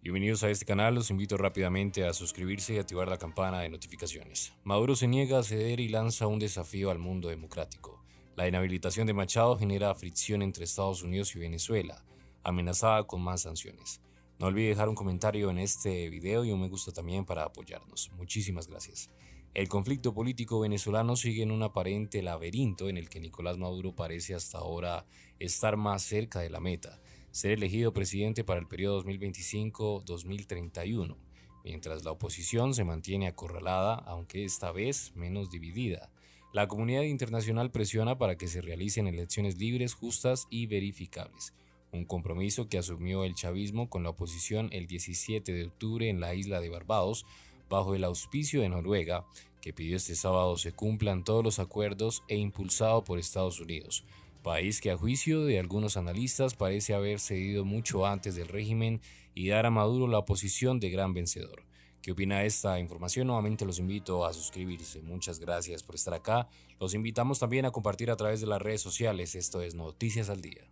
Bienvenidos a este canal, los invito rápidamente a suscribirse y activar la campana de notificaciones. Maduro se niega a ceder y lanza un desafío al mundo democrático. La inhabilitación de Machado genera fricción entre Estados Unidos y Venezuela, amenazada con más sanciones. No olvide dejar un comentario en este video y un me gusta también para apoyarnos. Muchísimas gracias. El conflicto político venezolano sigue en un aparente laberinto en el que Nicolás Maduro parece hasta ahora estar más cerca de la meta ser elegido presidente para el periodo 2025-2031, mientras la oposición se mantiene acorralada, aunque esta vez menos dividida. La comunidad internacional presiona para que se realicen elecciones libres, justas y verificables, un compromiso que asumió el chavismo con la oposición el 17 de octubre en la isla de Barbados, bajo el auspicio de Noruega, que pidió este sábado se cumplan todos los acuerdos e impulsado por Estados Unidos, país que a juicio de algunos analistas parece haber cedido mucho antes del régimen y dar a Maduro la posición de gran vencedor. ¿Qué opina esta información? Nuevamente los invito a suscribirse. Muchas gracias por estar acá. Los invitamos también a compartir a través de las redes sociales. Esto es Noticias al Día.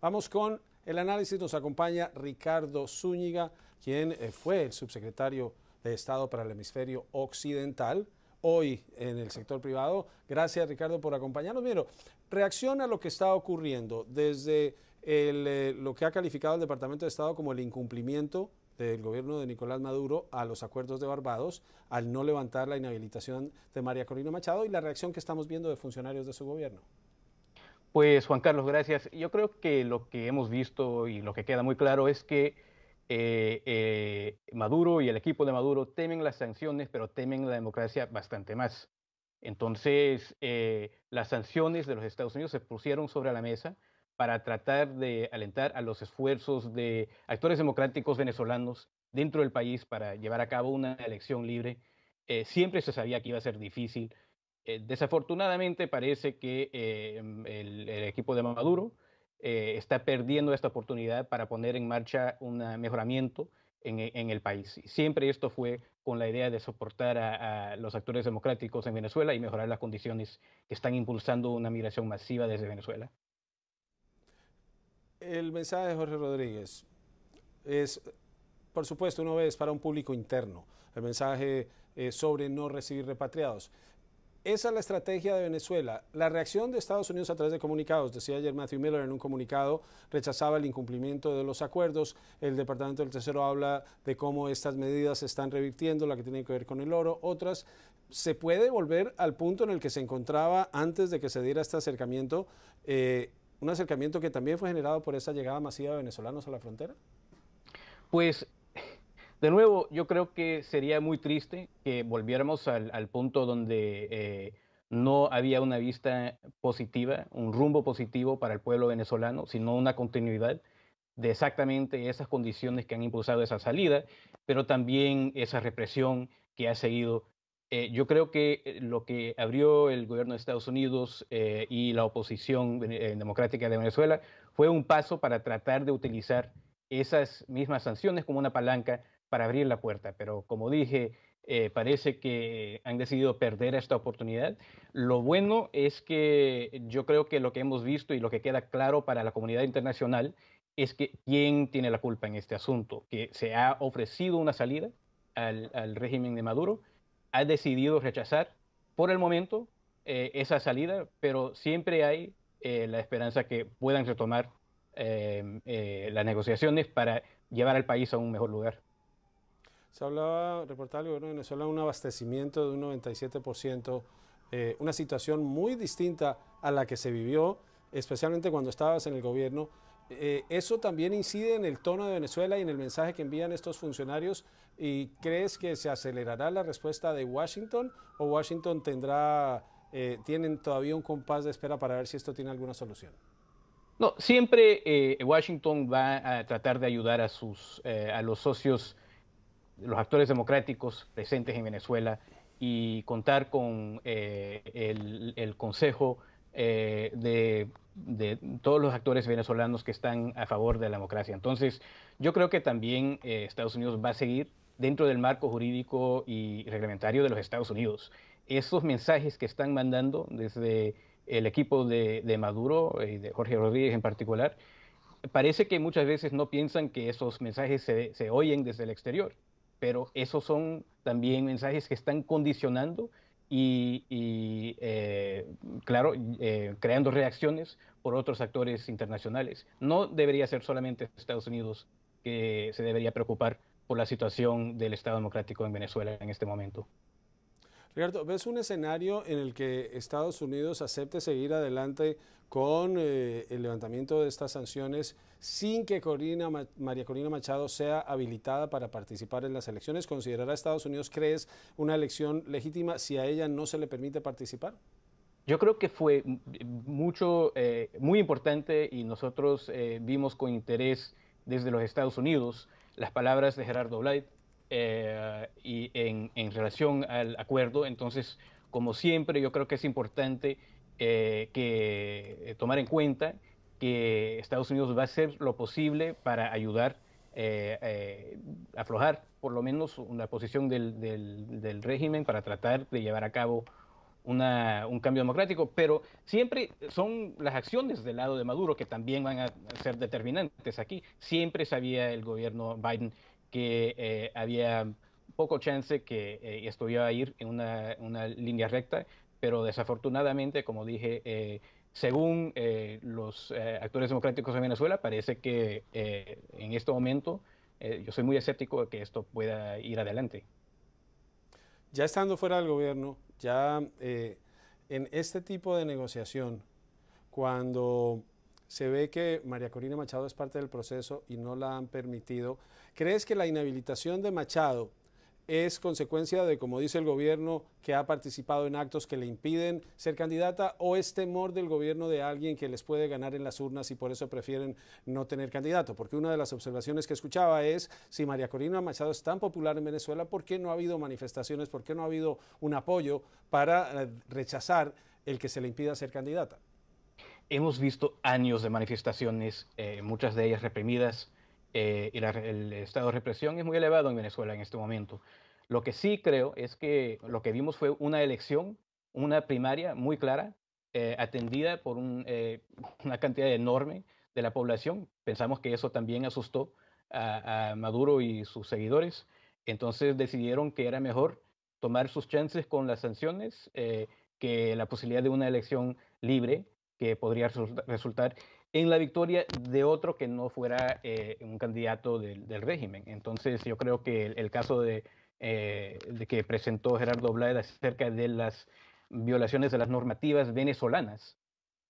Vamos con el análisis. Nos acompaña Ricardo Zúñiga, quien eh, fue el subsecretario de Estado para el Hemisferio Occidental hoy en el sector privado. Gracias Ricardo por acompañarnos. Miro, reacciona a lo que está ocurriendo desde eh, lo que ha calificado el Departamento de Estado como el incumplimiento del gobierno de Nicolás Maduro a los acuerdos de Barbados al no levantar la inhabilitación de María Corina Machado y la reacción que estamos viendo de funcionarios de su gobierno. Pues Juan Carlos, gracias. Yo creo que lo que hemos visto y lo que queda muy claro es que eh, eh, Maduro y el equipo de Maduro temen las sanciones, pero temen la democracia bastante más. Entonces, eh, las sanciones de los Estados Unidos se pusieron sobre la mesa para tratar de alentar a los esfuerzos de actores democráticos venezolanos dentro del país para llevar a cabo una elección libre. siempre se sabía que iba a ser difícil. desafortunadamente parece que el equipo de Maduro eh, está perdiendo esta oportunidad para poner en marcha un mejoramiento en, e, el país. Siempre esto fue con la idea de soportar a, los actores democráticos en Venezuela y mejorar las condiciones que están impulsando una migración masiva desde Venezuela. El mensaje de Jorge Rodríguez es, por supuesto, una vez para un público interno, el mensaje eh, sobre no recibir repatriados. Esa es la estrategia de Venezuela. La reacción de Estados Unidos a través de comunicados, decía ayer Matthew Miller en un comunicado, rechazaba el incumplimiento de los acuerdos. El Departamento del Tercero habla de cómo estas medidas se están revirtiendo, la que tiene que ver con el oro, otras. Se puede volver al punto en el que se encontraba antes de que se diera este acercamiento, eh, un acercamiento que también fue generado por esa llegada masiva de venezolanos a la frontera. Pues de nuevo, yo creo que sería muy triste que volviéramos al, punto donde eh, no había una vista positiva, un rumbo positivo para el pueblo venezolano, sino una continuidad de exactamente esas condiciones que han impulsado esa salida, pero también esa represión que ha seguido. Eh, yo creo que eh, lo que abrió el gobierno de Estados Unidos y la oposición democrática de Venezuela fue un paso para tratar de utilizar esas mismas sanciones como una palanca para abrir la puerta, pero como dije, eh, parece que han decidido perder esta oportunidad. Lo bueno es que yo creo que lo que hemos visto y lo que queda claro para la comunidad internacional es que quién tiene la culpa en este asunto, que se ha ofrecido una salida al, régimen de Maduro, ha decidido rechazar por el momento eh, esa salida, pero siempre hay eh, la esperanza que puedan retomar las negociaciones para llevar al país a un mejor lugar se hablaba, reportaba el gobierno de Venezuela, un abastecimiento de un 97%, eh, una situación muy distinta a la que se vivió, especialmente cuando estabas en el gobierno. Eh, ¿Eso también incide en el tono de Venezuela y en el mensaje que envían estos funcionarios? ¿Y crees que se acelerará la respuesta de Washington o Washington tendrá, eh, tienen todavía un compás de espera para ver si esto tiene alguna solución? No, siempre Washington va a tratar de ayudar a, sus, a los socios los actores democráticos presentes en Venezuela y contar con eh, el, consejo eh, de, todos los actores venezolanos que están a favor de la democracia. Entonces, yo creo que también eh, Estados Unidos va a seguir dentro del marco jurídico y reglamentario de los Estados Unidos. Esos mensajes que están mandando desde el equipo de, Maduro y de Jorge Rodríguez en particular, parece que muchas veces no piensan que esos mensajes se oyen desde el exterior pero esos son también mensajes que están condicionando y, eh, claro, eh, creando reacciones por otros actores internacionales. No debería ser solamente Estados Unidos que se debería preocupar por la situación del Estado Democrático en Venezuela en este momento. Ricardo, ¿ves un escenario en el que Estados Unidos acepte seguir adelante con eh, el levantamiento de estas sanciones sin que Corina, María Corina Machado sea habilitada para participar en las elecciones? ¿Considerará Estados Unidos, crees, una elección legítima si a ella no se le permite participar? Yo creo que fue mucho, eh, muy importante y nosotros eh, vimos con interés desde los Estados Unidos las palabras de Gerardo Blight, eh, y en, relación al acuerdo. Entonces, como siempre, yo creo que es importante eh, que eh, tomar en cuenta que Estados Unidos va a hacer lo posible para ayudar eh, aflojar por lo menos una posición del, régimen para tratar de llevar a cabo un cambio democrático, pero siempre son las acciones del lado de Maduro que también van a ser determinantes aquí. Siempre sabía el gobierno Biden que eh, había poco chance que eh, esto iba a ir en una, línea recta, pero desafortunadamente, como dije, eh, según eh, los actores democráticos de Venezuela, parece que en este momento yo soy muy escéptico de que esto pueda ir adelante. Ya estando fuera del gobierno, ya en este tipo de negociación, cuando se ve que María Corina Machado es parte del proceso y no la han permitido. ¿Crees que la inhabilitación de Machado es consecuencia de, como dice el gobierno, que ha participado en actos que le impiden ser candidata o es temor del gobierno de alguien que les puede ganar en las urnas y por eso prefieren no tener candidato? Porque una de las observaciones que escuchaba es, si María Corina Machado es tan popular en Venezuela, ¿por qué no ha habido manifestaciones? ¿Por qué no ha habido un apoyo para eh, rechazar el que se le impida ser candidata? hemos visto años de manifestaciones, eh, muchas de ellas reprimidas, eh, y el estado de represión es muy elevado en Venezuela en este momento. Lo que sí creo es que lo que vimos fue una elección, una primaria muy clara, eh, atendida por una cantidad enorme de la población. Pensamos que eso también asustó a, a Maduro y sus seguidores. Entonces decidieron que era mejor tomar sus chances con las sanciones que la posibilidad de una elección libre que podría resultar en la victoria de otro que no fuera eh, un candidato del, régimen. Entonces yo creo que el, caso eh, de, que presentó Gerardo Oblada acerca de las violaciones de las normativas venezolanas,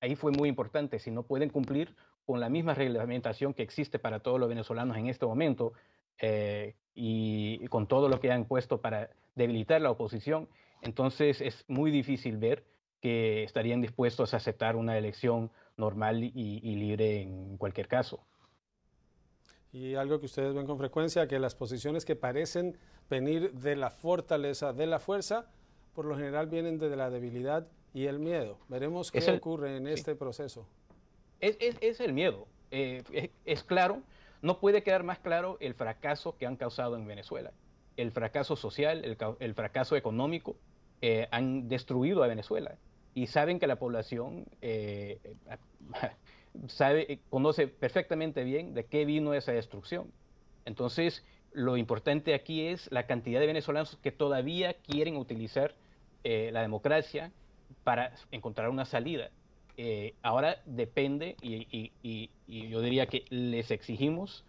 ahí fue muy importante. Si no pueden cumplir con la misma reglamentación que existe para todos los venezolanos en este momento eh, y con todo lo que han puesto para debilitar la oposición, entonces es muy difícil ver que estarían dispuestos a aceptar una elección normal y, libre en cualquier caso. Y algo que ustedes ven con frecuencia, que las posiciones que parecen venir de la fortaleza, de la fuerza, por lo general vienen de la debilidad y el miedo. Veremos qué ocurre en este proceso. Es, el miedo. Eh, es claro, no puede quedar más claro el fracaso que han causado en Venezuela. El fracaso social, el, fracaso económico, eh, han destruido a Venezuela y saben que la población eh, conoce perfectamente bien de qué vino esa destrucción. Entonces, lo importante aquí es la cantidad de venezolanos que todavía quieren utilizar eh, la democracia para encontrar una salida. Eh, ahora depende, y, yo diría que les exigimos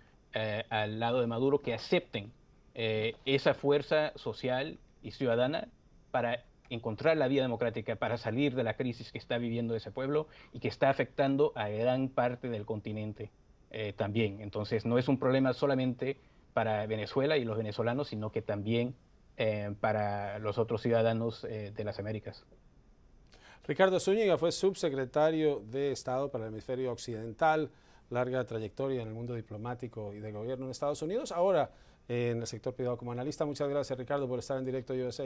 al lado de Maduro que acepten esa fuerza social y ciudadana para encontrar la vía democrática para salir de la crisis que está viviendo ese pueblo y que está afectando a gran parte del continente eh, también. Entonces no es un problema solamente para Venezuela y los venezolanos, sino que también eh, para los otros ciudadanos eh, de las Américas. Ricardo Zúñiga fue subsecretario de Estado para el Hemisferio Occidental, larga trayectoria en el mundo diplomático y de gobierno en Estados Unidos, ahora en el sector privado como analista. Muchas gracias Ricardo por estar en directo USA.